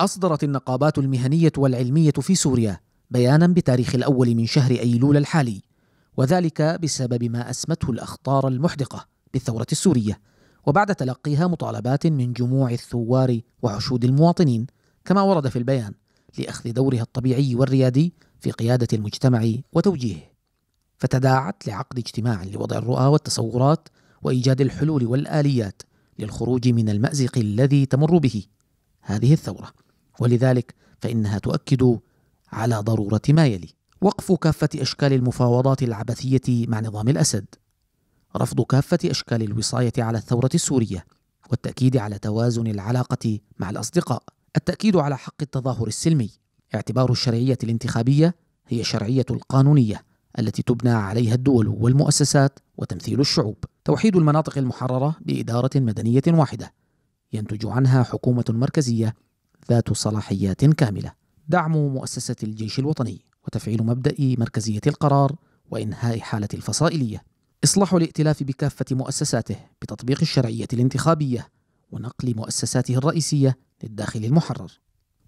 أصدرت النقابات المهنية والعلمية في سوريا بيانا بتاريخ الأول من شهر أيلول الحالي وذلك بسبب ما أسمته الأخطار المحدقة بالثورة السورية وبعد تلقيها مطالبات من جموع الثوار وعشود المواطنين كما ورد في البيان لأخذ دورها الطبيعي والريادي في قيادة المجتمع وتوجيهه فتداعت لعقد اجتماع لوضع الرؤى والتصورات وإيجاد الحلول والآليات للخروج من المأزق الذي تمر به هذه الثورة ولذلك فإنها تؤكد على ضرورة ما يلي: وقف كافة أشكال المفاوضات العبثية مع نظام الأسد، رفض كافة أشكال الوصاية على الثورة السورية، والتأكيد على توازن العلاقة مع الأصدقاء، التأكيد على حق التظاهر السلمي، اعتبار الشرعية الانتخابية هي الشرعية القانونية التي تبنى عليها الدول والمؤسسات وتمثيل الشعوب، توحيد المناطق المحررة بإدارة مدنية واحدة، ينتج عنها حكومة مركزية ذات صلاحيات كاملة دعم مؤسسة الجيش الوطني وتفعيل مبدأ مركزية القرار وإنهاء حالة الفصائلية إصلاح الائتلاف بكافة مؤسساته بتطبيق الشرعية الانتخابية ونقل مؤسساته الرئيسية للداخل المحرر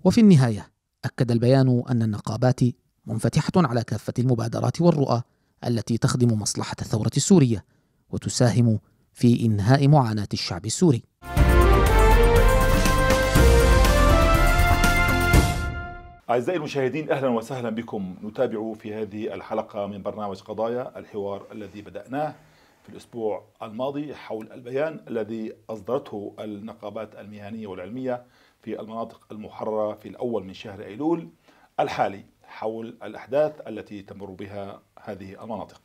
وفي النهاية أكد البيان أن النقابات منفتحة على كافة المبادرات والرؤى التي تخدم مصلحة الثورة السورية وتساهم في إنهاء معاناة الشعب السوري أعزائي المشاهدين أهلا وسهلا بكم نتابع في هذه الحلقة من برنامج قضايا الحوار الذي بدأناه في الأسبوع الماضي حول البيان الذي أصدرته النقابات المهنية والعلمية في المناطق المحررة في الأول من شهر أيلول الحالي حول الأحداث التي تمر بها هذه المناطق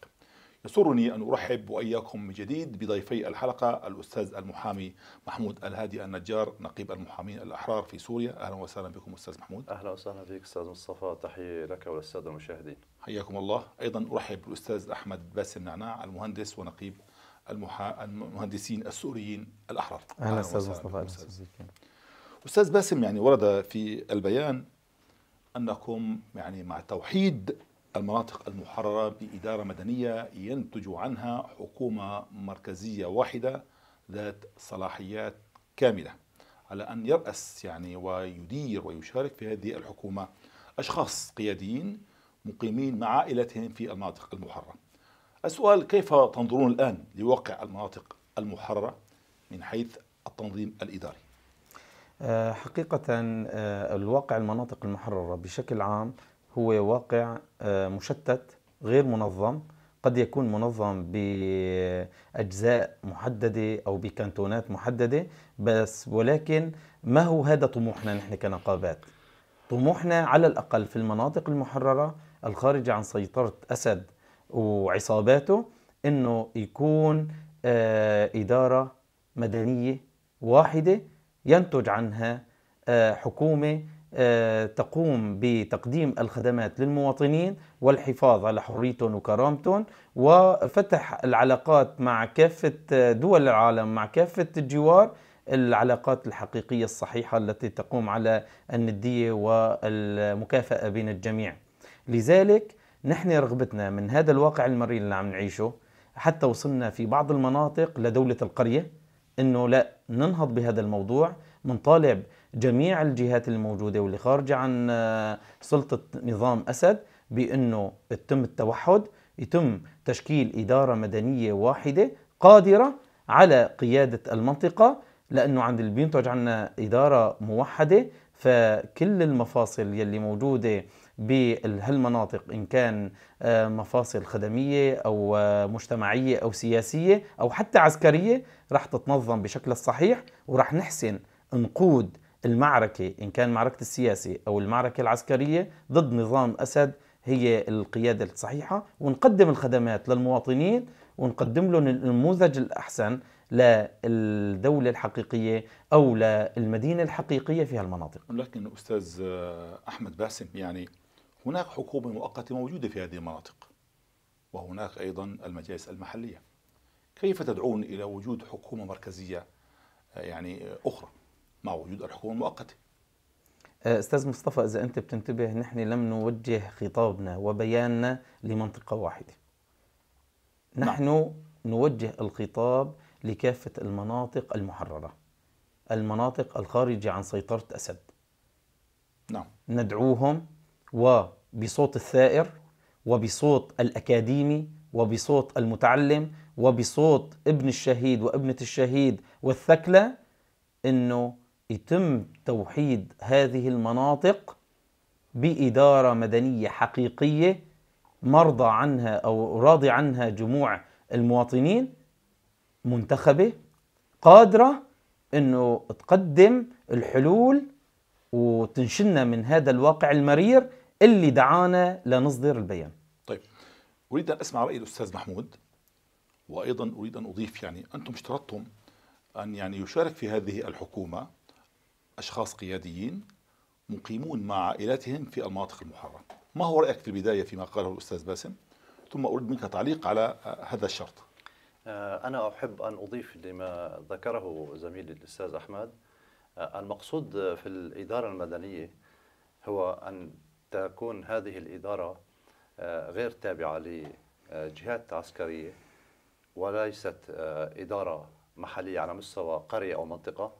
يسرني أن أرحب وإياكم من جديد بضيفي الحلقة الأستاذ المحامي محمود الهادي النجار نقيب المحامين الأحرار في سوريا أهلا وسهلا بكم أستاذ محمود أهلا وسهلا فيك أستاذ مصطفى تحية لك وللسادة المشاهدين حياكم الله أيضا أرحب بالأستاذ أحمد باسم نعناع المهندس ونقيب المحا... المهندسين السوريين الأحرار أهلا أستاذ مصطفى أستاذ باسم يعني ورد في البيان أنكم يعني مع توحيد المناطق المحررة بإدارة مدنية ينتج عنها حكومة مركزية واحدة ذات صلاحيات كاملة على أن يرأس يعني ويدير ويشارك في هذه الحكومة أشخاص قياديين مقيمين مع عائلتهم في المناطق المحررة السؤال كيف تنظرون الآن لواقع المناطق المحررة من حيث التنظيم الإداري آه، حقيقة آه، الواقع المناطق المحررة بشكل عام هو واقع آه، مشتت غير منظم قد يكون منظم بأجزاء محددة أو بكانتونات محددة بس ولكن ما هو هذا طموحنا نحن كنقابات طموحنا على الأقل في المناطق المحررة الخارجة عن سيطرة أسد وعصاباته أنه يكون آه، إدارة مدنية واحدة ينتج عنها آه، حكومة تقوم بتقديم الخدمات للمواطنين والحفاظ على حريتهم وكرامتهم وفتح العلاقات مع كافة دول العالم مع كافة الجوار العلاقات الحقيقية الصحيحة التي تقوم على الندية والمكافأة بين الجميع لذلك نحن رغبتنا من هذا الواقع المرير اللي عم نعيشه حتى وصلنا في بعض المناطق لدولة القرية انه لا ننهض بهذا الموضوع بنطالب جميع الجهات الموجودة واللي خارجة عن آه، سلطة نظام أسد بأنه يتم التوحد يتم تشكيل إدارة مدنية واحدة قادرة على قيادة المنطقة لأنه عند اللي بينتج عنا إدارة موحدة فكل المفاصل يلي موجودة بهالمناطق إن كان آه، مفاصل خدمية أو آه، مجتمعية أو سياسية أو حتى عسكرية رح تتنظم بشكل الصحيح ورح نحسن نقود المعركة إن كان معركة السياسة أو المعركة العسكرية ضد نظام أسد هي القيادة الصحيحة ونقدم الخدمات للمواطنين ونقدم لهم النموذج الأحسن للدولة الحقيقية أو للمدينة الحقيقية في هالمناطق لكن أستاذ أحمد باسم يعني هناك حكومة مؤقتة موجودة في هذه المناطق وهناك أيضا المجالس المحلية كيف تدعون إلى وجود حكومة مركزية يعني أخرى مع وجود الحكومه المؤقته أه، استاذ مصطفى اذا انت بتنتبه نحن لم نوجه خطابنا وبياننا لمنطقه واحده نعم. نحن نعم. نوجه الخطاب لكافه المناطق المحرره المناطق الخارجه عن سيطره اسد نعم ندعوهم وبصوت الثائر وبصوت الاكاديمي وبصوت المتعلم وبصوت ابن الشهيد وابنه الشهيد والثكله انه يتم توحيد هذه المناطق بإدارة مدنية حقيقية مرضى عنها أو راضي عنها جموع المواطنين منتخبة قادرة أنه تقدم الحلول وتنشلنا من هذا الواقع المرير اللي دعانا لنصدر البيان طيب أريد أن أسمع رأي الأستاذ محمود وأيضا أريد أن أضيف يعني أنتم اشترطتم أن يعني يشارك في هذه الحكومة أشخاص قياديين مقيمون مع عائلاتهم في المناطق المحررة ما هو رأيك في البداية فيما قاله الأستاذ باسم ثم أريد منك تعليق على آه، هذا الشرط آه، أنا أحب أن أضيف لما ذكره زميلي الأستاذ أحمد آه، المقصود في الإدارة المدنية هو أن تكون هذه الإدارة غير تابعة لجهات عسكرية وليست إدارة محلية على مستوى قرية أو منطقة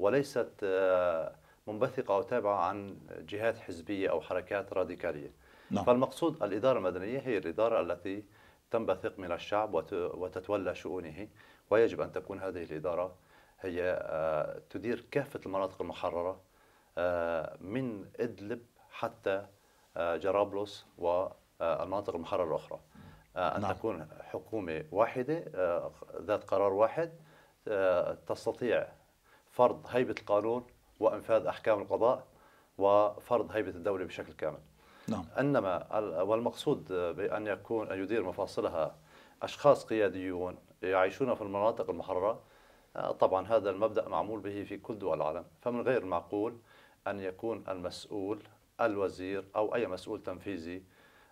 وليست آه، منبثقة أو تابعة عن جهات حزبية أو حركات راديكالية نعم. فالمقصود الإدارة المدنية هي الإدارة التي تنبثق من الشعب وتتولى شؤونه ويجب أن تكون هذه الإدارة هي آه، تدير كافة المناطق المحررة آه، من إدلب حتى جرابلس والمناطق المحررة الأخرى أن نعم. تكون حكومة واحدة ذات قرار واحد تستطيع فرض هيبة القانون وإنفاذ أحكام القضاء وفرض هيبة الدولة بشكل كامل نعم. إنما والمقصود بأن يكون أن يدير مفاصلها أشخاص قياديون يعيشون في المناطق المحررة آه، طبعا هذا المبدأ معمول به في كل دول العالم فمن غير المعقول أن يكون المسؤول الوزير أو أي مسؤول تنفيذي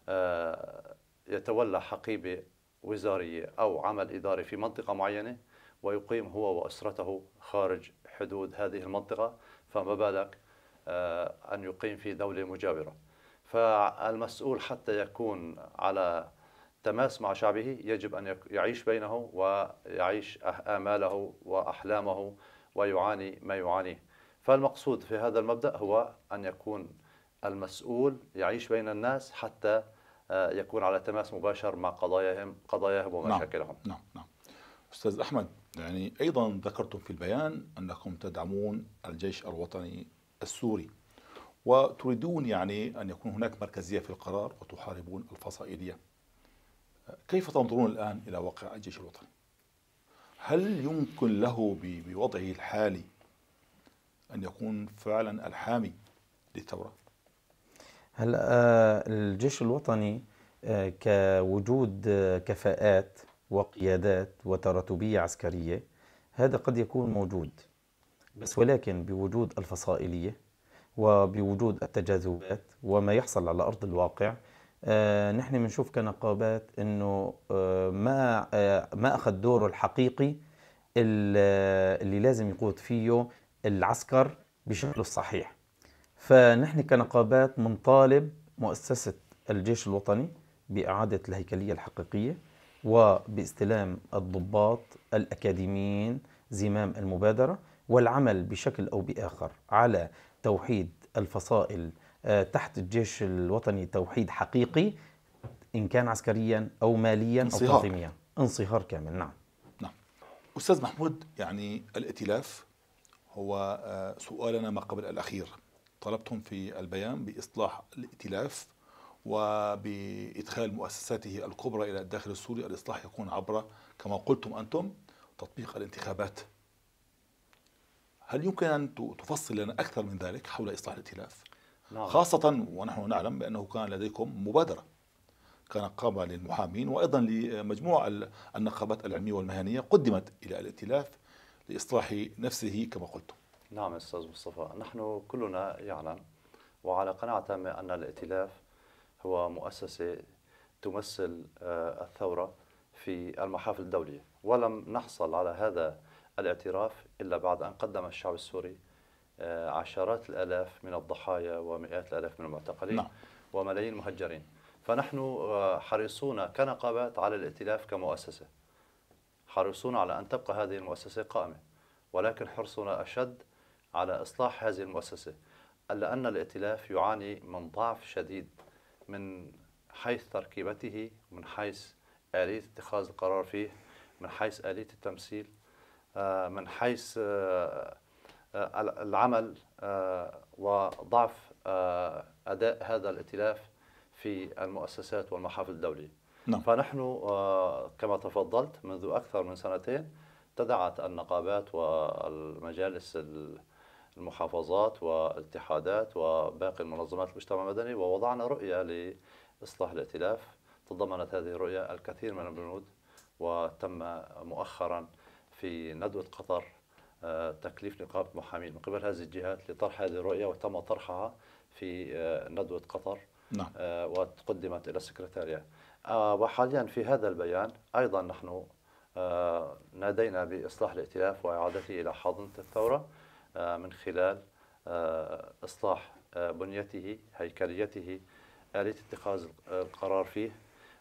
آه، يتولى حقيبة وزارية أو عمل إداري في منطقة معينة ويقيم هو وأسرته خارج حدود هذه المنطقة فما بالك آه، أن يقيم في دولة مجاورة فالمسؤول حتى يكون على تماس مع شعبه يجب أن يعيش بينه ويعيش آماله وأحلامه ويعاني ما يعانيه فالمقصود في هذا المبدأ هو أن يكون المسؤول يعيش بين الناس حتى آه، يكون على تماس مباشر مع قضاياهم قضاياهم نعم، ومشاكلهم نعم. نعم. أستاذ أحمد يعني أيضا ذكرتم في البيان أنكم تدعمون الجيش الوطني السوري وتريدون يعني أن يكون هناك مركزية في القرار وتحاربون الفصائلية كيف تنظرون الآن إلى واقع الجيش الوطني؟ هل يمكن له بوضعه الحالي أن يكون فعلا الحامي للثورة؟ هلا آه، الجيش الوطني آه، كوجود آه، كفاءات وقيادات وتراتبية عسكرية هذا قد يكون موجود بس ولكن بوجود الفصائلية وبوجود التجاذبات وما يحصل على أرض الواقع آه نحن بنشوف كنقابات انه آه ما آه ما اخذ دوره الحقيقي اللي لازم يقود فيه العسكر بشكله الصحيح فنحن كنقابات منطالب مؤسسة الجيش الوطني بإعادة الهيكلية الحقيقية وباستلام الضباط الأكاديميين زمام المبادرة والعمل بشكل أو بآخر على توحيد الفصائل آه، تحت الجيش الوطني توحيد حقيقي إن كان عسكريا أو ماليا انصهار. أو تنظيميا انصهار كامل نعم نعم أستاذ محمود يعني الائتلاف هو آه، سؤالنا ما قبل الأخير طلبتم في البيان بإصلاح الائتلاف وبإدخال مؤسساته الكبرى إلى الداخل السوري الإصلاح يكون عبر كما قلتم أنتم تطبيق الانتخابات هل يمكن أن تفصل لنا أكثر من ذلك حول إصلاح الائتلاف نعم. خاصة ونحن نعلم بأنه كان لديكم مبادرة كان قام للمحامين وأيضا لمجموعة النقابات العلمية والمهنية قدمت إلى الائتلاف لإصلاح نفسه كما قلتم نعم أستاذ مصطفى نحن كلنا يعلم وعلى قناعة تامة أن الائتلاف هو مؤسسة تمثل آه، الثورة في المحافل الدولية ولم نحصل على هذا الاعتراف إلا بعد أن قدم الشعب السوري آه، عشرات الآلاف من الضحايا ومئات الآلاف من المعتقلين نعم. وملايين المهجرين فنحن آه، حريصون كنقابات على الائتلاف كمؤسسة حريصون على أن تبقى هذه المؤسسة قائمة ولكن حرصنا أشد على إصلاح هذه المؤسسة لأن الائتلاف يعاني من ضعف شديد من حيث تركيبته من حيث آلية اتخاذ القرار فيه من حيث آلية التمثيل آه، من حيث آه، آه، العمل وضعف أداء هذا الائتلاف في المؤسسات والمحافل الدولية نعم. فنحن كما تفضلت منذ أكثر من سنتين تدعت النقابات والمجالس المحافظات والاتحادات وباقي المنظمات المجتمع المدني ووضعنا رؤية لإصلاح الائتلاف تضمنت هذه الرؤية الكثير من البنود وتم مؤخرا في ندوة قطر آه، تكليف نقابة محامين من قبل هذه الجهات لطرح هذه الرؤية وتم طرحها في آه، ندوة قطر نعم. آه، وقدمت إلى السكرتارية وحاليا في هذا البيان أيضا نحن نادينا بإصلاح الائتلاف وإعادته إلى حاضنة الثورة آه، من خلال آه، إصلاح آه، بنيته هيكليته آلية اتخاذ القرار فيه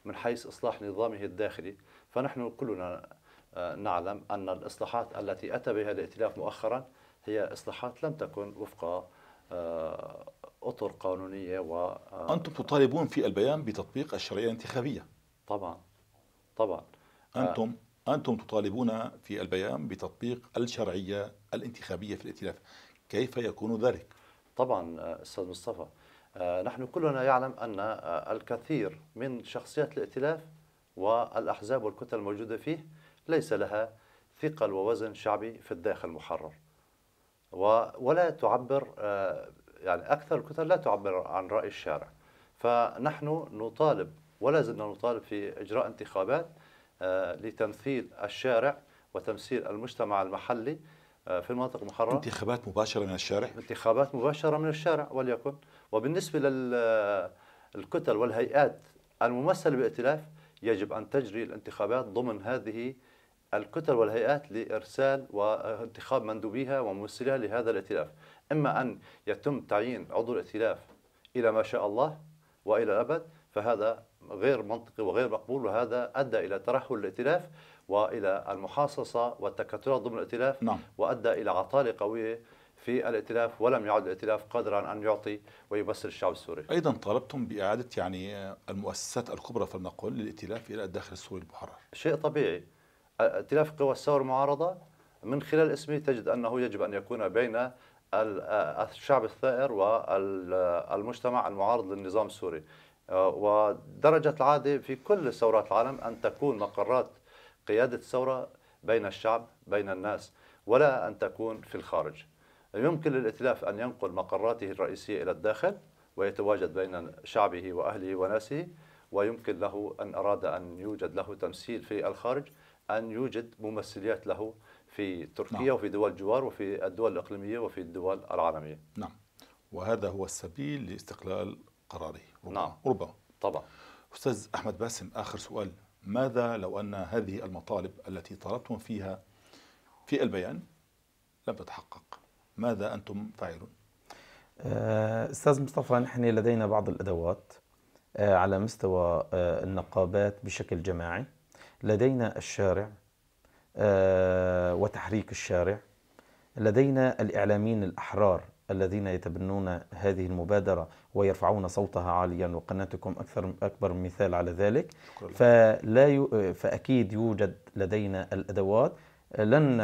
من حيث إصلاح نظامه الداخلي فنحن كلنا نعلم أن الإصلاحات التي أتى بها الائتلاف مؤخرا هي إصلاحات لم تكن وفق أطر قانونية و أنتم تطالبون في البيان بتطبيق الشرعية الانتخابية طبعا طبعا أنتم أنتم تطالبون في البيان بتطبيق الشرعية الانتخابية في الائتلاف كيف يكون ذلك؟ طبعا آه، أستاذ مصطفى آه، نحن كلنا يعلم أن آه، الكثير من شخصيات الائتلاف والأحزاب والكتل الموجودة فيه ليس لها ثقل ووزن شعبي في الداخل المحرر ولا تعبر يعني أكثر الكتل لا تعبر عن رأي الشارع فنحن نطالب ولا زلنا نطالب في إجراء انتخابات لتمثيل الشارع وتمثيل المجتمع المحلي آه، في المناطق المحرره انتخابات مباشره من الشارع انتخابات مباشره من الشارع وليكن وبالنسبه للكتل آه، والهيئات الممثله بائتلاف يجب ان تجري الانتخابات ضمن هذه الكتل والهيئات لارسال وانتخاب مندوبيها وممثليها لهذا الائتلاف، اما ان يتم تعيين عضو الائتلاف الى ما شاء الله والى الابد فهذا غير منطقي وغير مقبول وهذا ادى الى ترهل الائتلاف والى المحاصصه والتكتلات ضمن الائتلاف نعم. وادى الى عطاله قويه في الائتلاف ولم يعد الائتلاف قادرا ان يعطي ويبصر الشعب السوري. ايضا طالبتم باعاده يعني المؤسسات الكبرى فلنقل للائتلاف الى الداخل السوري المحرر. شيء طبيعي. ائتلاف قوى الثوره المعارضه من خلال اسمه تجد انه يجب ان يكون بين الشعب الثائر والمجتمع المعارض للنظام السوري. آه، ودرجة العادة في كل ثورات العالم أن تكون مقرات قيادة الثورة بين الشعب بين الناس ولا أن تكون في الخارج يمكن للإتلاف أن ينقل مقراته الرئيسية إلى الداخل ويتواجد بين شعبه وأهله وناسه ويمكن له أن أراد أن يوجد له تمثيل في الخارج أن يوجد ممثليات له في تركيا نعم. وفي دول الجوار وفي الدول الإقليمية وفي الدول العالمية نعم وهذا هو السبيل لاستقلال قراره ربما. نعم ربما طبعا أستاذ أحمد باسم آخر سؤال ماذا لو أن هذه المطالب التي طلبتم فيها في البيان لم تتحقق ماذا أنتم فاعلون؟ آه، أستاذ مصطفى نحن لدينا بعض الأدوات آه، على مستوى آه، النقابات بشكل جماعي لدينا الشارع وتحريك الشارع لدينا الإعلاميين الأحرار الذين يتبنون هذه المبادرة ويرفعون صوتها عاليا وقناتكم أكثر أكبر مثال على ذلك فلا ي... فأكيد يوجد لدينا الأدوات لن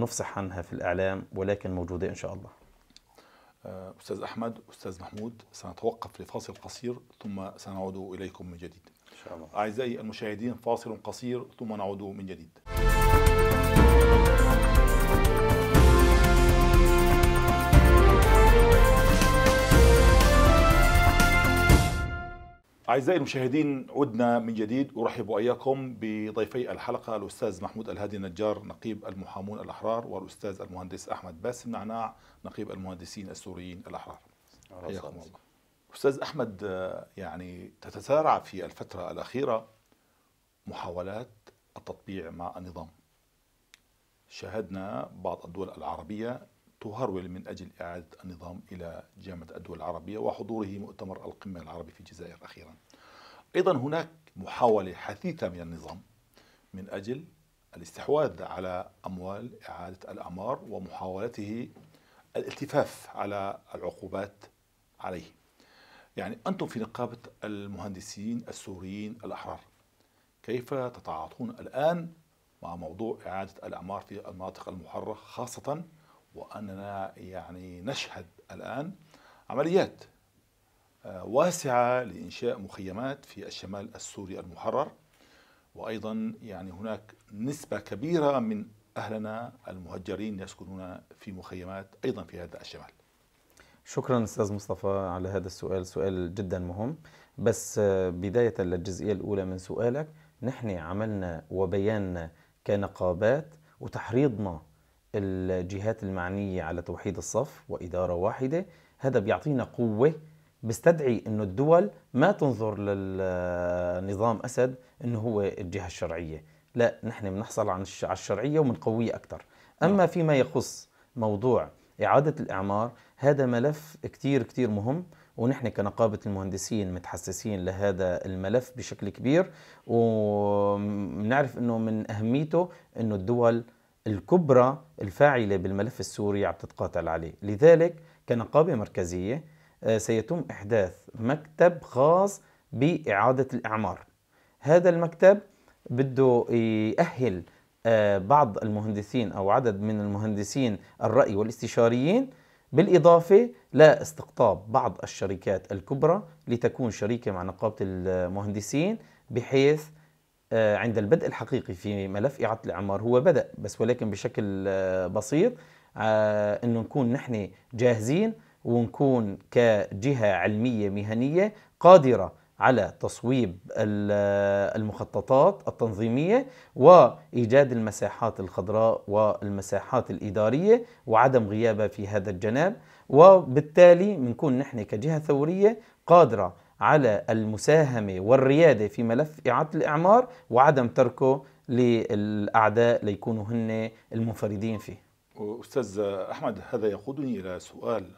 نفصح عنها في الإعلام ولكن موجودة إن شاء الله أستاذ أحمد أستاذ محمود سنتوقف لفاصل قصير ثم سنعود إليكم من جديد إن شاء الله أعزائي المشاهدين فاصل قصير ثم نعود من جديد أعزائي المشاهدين عدنا من جديد أرحب وإياكم بضيفي الحلقة الأستاذ محمود الهادي النجار نقيب المحامون الأحرار والأستاذ المهندس أحمد باسم نعناع نقيب المهندسين السوريين الأحرار حياكم الله أستاذ أحمد يعني تتسارع في الفترة الأخيرة محاولات التطبيع مع النظام شاهدنا بعض الدول العربية تهرول من أجل إعادة النظام إلى جامعة الدول العربية وحضوره مؤتمر القمة العربي في الجزائر أخيرا أيضا هناك محاولة حثيثة من النظام من أجل الاستحواذ على أموال إعادة الأعمار ومحاولته الالتفاف على العقوبات عليه يعني أنتم في نقابة المهندسين السوريين الأحرار كيف تتعاطون الآن مع موضوع إعادة الأعمار في المناطق المحررة خاصة وأننا يعني نشهد الآن عمليات آه، واسعة لإنشاء مخيمات في الشمال السوري المحرر وأيضا يعني هناك نسبة كبيرة من أهلنا المهجرين يسكنون في مخيمات أيضا في هذا الشمال شكرا استاذ مصطفى على هذا السؤال سؤال جدا مهم بس آه، بدايه للجزئيه الاولى من سؤالك نحن عملنا وبياننا كنقابات وتحريضنا الجهات المعنية على توحيد الصف وإدارة واحدة هذا بيعطينا قوة بيستدعي انه الدول ما تنظر للنظام اسد انه هو الجهه الشرعيه، لا نحن بنحصل على الشرعيه وبنقويه اكثر، اما نعم. فيما يخص موضوع اعاده الاعمار هذا ملف كثير كثير مهم ونحن كنقابة المهندسين متحسسين لهذا الملف بشكل كبير وبنعرف انه من اهميته انه الدول الكبرى الفاعلة بالملف السوري عم تتقاتل عليه لذلك كنقابة مركزية آه، سيتم إحداث مكتب خاص بإعادة الإعمار هذا المكتب بده يأهل آه، بعض المهندسين أو عدد من المهندسين الرأي والاستشاريين بالإضافة لاستقطاب بعض الشركات الكبرى لتكون شريكة مع نقابة المهندسين بحيث آه، عند البدء الحقيقي في ملف إعادة الإعمار هو بدأ بس ولكن بشكل آه، بسيط آه، أنه نكون نحن جاهزين ونكون كجهة علمية مهنية قادرة على تصويب المخططات التنظيمية وإيجاد المساحات الخضراء والمساحات الإدارية وعدم غيابها في هذا الجناب وبالتالي بنكون نحن كجهة ثورية قادرة على المساهمة والريادة في ملف إعادة الإعمار وعدم تركه للأعداء ليكونوا هن المنفردين فيه أستاذ أحمد هذا يقودني إلى سؤال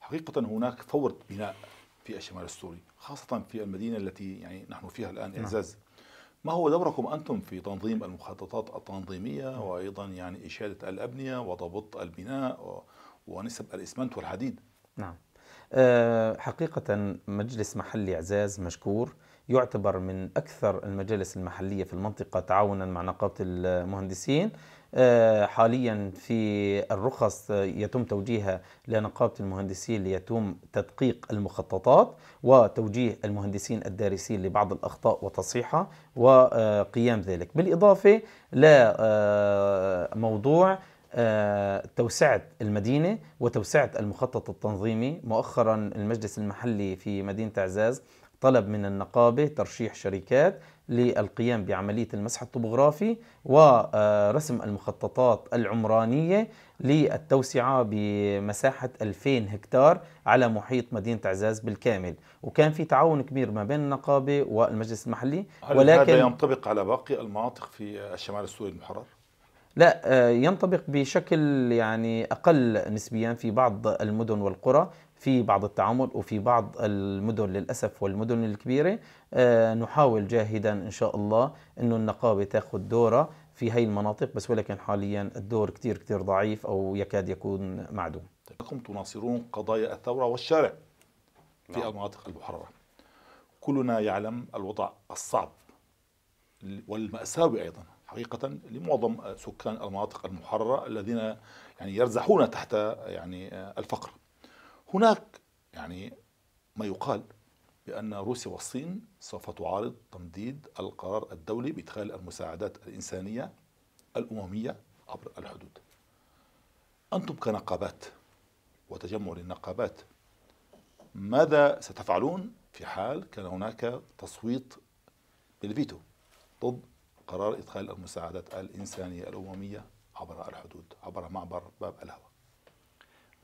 حقيقة هناك فورة بناء في الشمال السوري خاصة في المدينة التي يعني نحن فيها الآن نعم. إعزاز نعم. ما هو دوركم أنتم في تنظيم المخططات التنظيمية نعم. وأيضا يعني إشادة الأبنية وضبط البناء ونسب الإسمنت والحديد نعم آه، حقيقة مجلس محلي عزاز مشكور يعتبر من أكثر المجالس المحلية في المنطقة تعاونا مع نقابة المهندسين آه، حاليا في الرخص يتم توجيهها لنقابة المهندسين ليتم تدقيق المخططات وتوجيه المهندسين الدارسين لبعض الأخطاء وتصحيحها وقيام ذلك بالإضافة لموضوع آه، آه، توسعة المدينة وتوسعة المخطط التنظيمي مؤخرا المجلس المحلي في مدينة عزاز طلب من النقابة ترشيح شركات للقيام بعملية المسح الطبوغرافي ورسم المخططات العمرانية للتوسعة بمساحة 2000 هكتار على محيط مدينة عزاز بالكامل وكان في تعاون كبير ما بين النقابة والمجلس المحلي هل ولكن هذا ينطبق على باقي المناطق في الشمال السوري المحرر؟ لا آه، ينطبق بشكل يعني اقل نسبيا في بعض المدن والقرى في بعض التعامل وفي بعض المدن للاسف والمدن الكبيره آه، نحاول جاهدا ان شاء الله انه النقابه تاخذ دورها في هي المناطق بس ولكن حاليا الدور كثير كثير ضعيف او يكاد يكون معدوم. لكم تناصرون قضايا الثوره والشارع في نعم. المناطق المحرره. كلنا يعلم الوضع الصعب والمأساوي ايضا حقيقة لمعظم سكان المناطق المحررة الذين يعني يرزحون تحت يعني الفقر هناك يعني ما يقال بأن روسيا والصين سوف تعارض تمديد القرار الدولي بإدخال المساعدات الإنسانية الأممية عبر الحدود أنتم كنقابات وتجمع للنقابات ماذا ستفعلون في حال كان هناك تصويت بالفيتو ضد قرار إدخال المساعدات الإنسانية الأممية عبر الحدود عبر معبر باب الهوى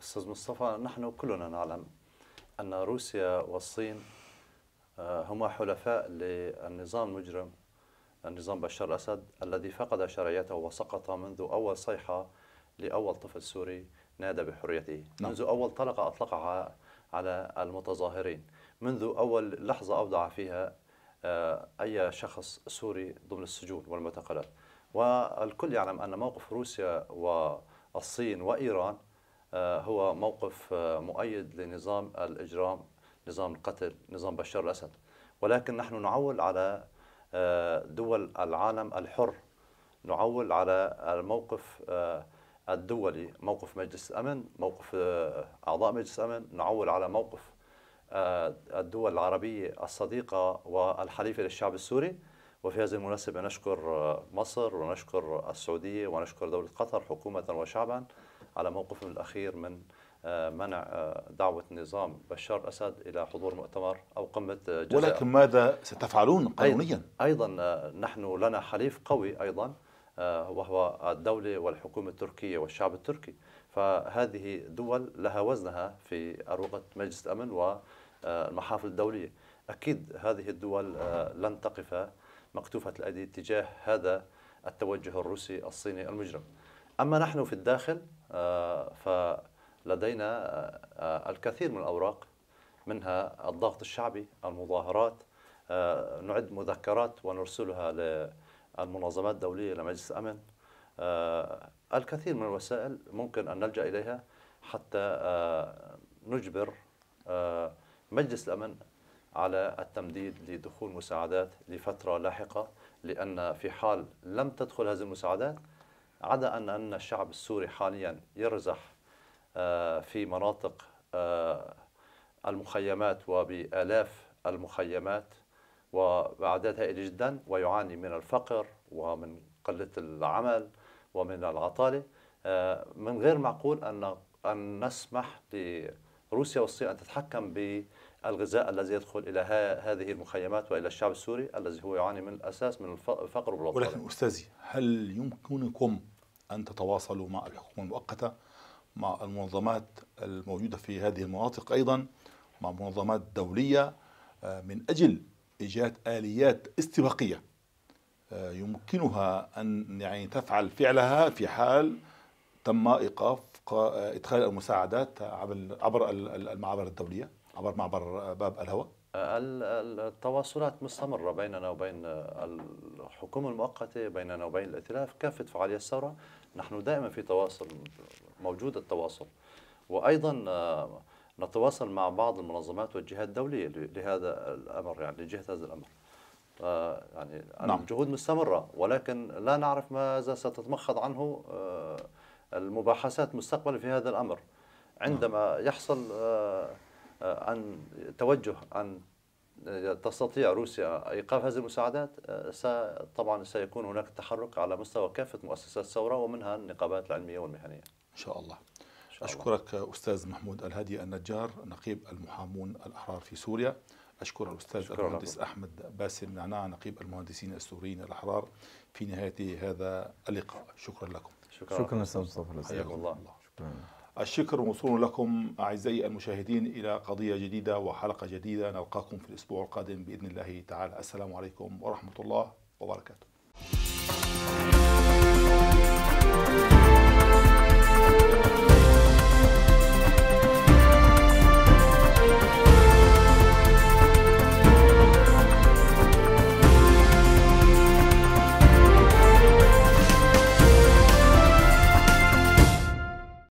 أستاذ مصطفى نحن كلنا نعلم أن روسيا والصين آه، هما حلفاء للنظام المجرم النظام بشار الأسد الذي فقد شرعيته وسقط منذ أول صيحة لأول طفل سوري نادى بحريته نعم. منذ أول طلقة أطلقها على المتظاهرين منذ أول لحظة أودع فيها آه، أي شخص سوري ضمن السجون والمعتقلات والكل يعلم أن موقف روسيا والصين وإيران آه، هو موقف آه، مؤيد لنظام الإجرام نظام القتل نظام بشار الأسد ولكن نحن نعول على دول العالم الحر نعول على الموقف الدولي موقف مجلس الأمن موقف أعضاء مجلس الأمن نعول على موقف آه، الدول العربية الصديقة والحليفة للشعب السوري وفي هذه المناسبة نشكر مصر ونشكر السعودية ونشكر دولة قطر حكومة وشعبا على موقفهم الأخير من آه، منع آه، دعوة نظام بشار الأسد إلى حضور مؤتمر أو قمة جزائر ولكن ماذا ستفعلون قانونيا؟ أيضا نحن لنا حليف قوي أيضا وهو الدولة والحكومة التركية والشعب التركي فهذه دول لها وزنها في أروقة مجلس الأمن والمحافل الدولية أكيد هذه الدول آه، لن تقف مكتوفة الأيدي تجاه هذا التوجه الروسي الصيني المجرم أما نحن في الداخل آه، فلدينا آه، الكثير من الأوراق منها الضغط الشعبي المظاهرات نعد مذكرات ونرسلها للمنظمات الدولية لمجلس الأمن آه، الكثير من الوسائل ممكن أن نلجأ إليها حتى آه، نجبر آه، مجلس الأمن على التمديد لدخول مساعدات لفترة لاحقة لأن في حال لم تدخل هذه المساعدات عدا أن أن الشعب السوري حاليا يرزح في مناطق المخيمات وبآلاف المخيمات وبعدات هائلة جدا ويعاني من الفقر ومن قلة العمل ومن العطالة آه، من غير معقول أن أن نسمح لروسيا والصين أن تتحكم بالغذاء الذي يدخل إلى هذه المخيمات وإلى الشعب السوري الذي هو يعاني من الأساس من الفقر والبطالة ولكن أستاذي هل يمكنكم أن تتواصلوا مع الحكومة المؤقتة مع المنظمات الموجودة في هذه المناطق أيضا مع منظمات دولية آه، من أجل إيجاد آليات استباقية آه، يمكنها أن يعني تفعل فعلها في حال تم إيقاف آه، إدخال المساعدات عبر المعابر الدولية عبر معبر باب الهواء آه، التواصلات مستمرة بيننا وبين الحكومة المؤقتة بيننا وبين الائتلاف كافة فعالية الثورة نحن دائما في تواصل موجود التواصل وأيضا نتواصل مع بعض المنظمات والجهات الدولية لهذا الأمر يعني لجهة هذا الأمر يعني نعم. جهود مستمرة ولكن لا نعرف ماذا ستتمخض عنه آه، المباحثات مستقبلا في هذا الأمر عندما نعم. يحصل عن آه، آه، توجه أن تستطيع روسيا ايقاف هذه المساعدات طبعا سيكون هناك تحرك على مستوى كافه مؤسسات الثوره ومنها النقابات العلميه والمهنيه. إن شاء الله. اشكرك استاذ محمود الهادي النجار نقيب المحامون الاحرار في سوريا. أشكر الأستاذ المهندس أحمد باسم نعناع نقيب المهندسين السوريين الأحرار في نهاية هذا اللقاء شكرا لكم شكرا, شكرا أستاذ مصطفى حياكم الله, الله. شكرا. الشكر موصول لكم أعزائي المشاهدين إلى قضية جديدة وحلقة جديدة نلقاكم في الأسبوع القادم بإذن الله تعالى السلام عليكم ورحمة الله وبركاته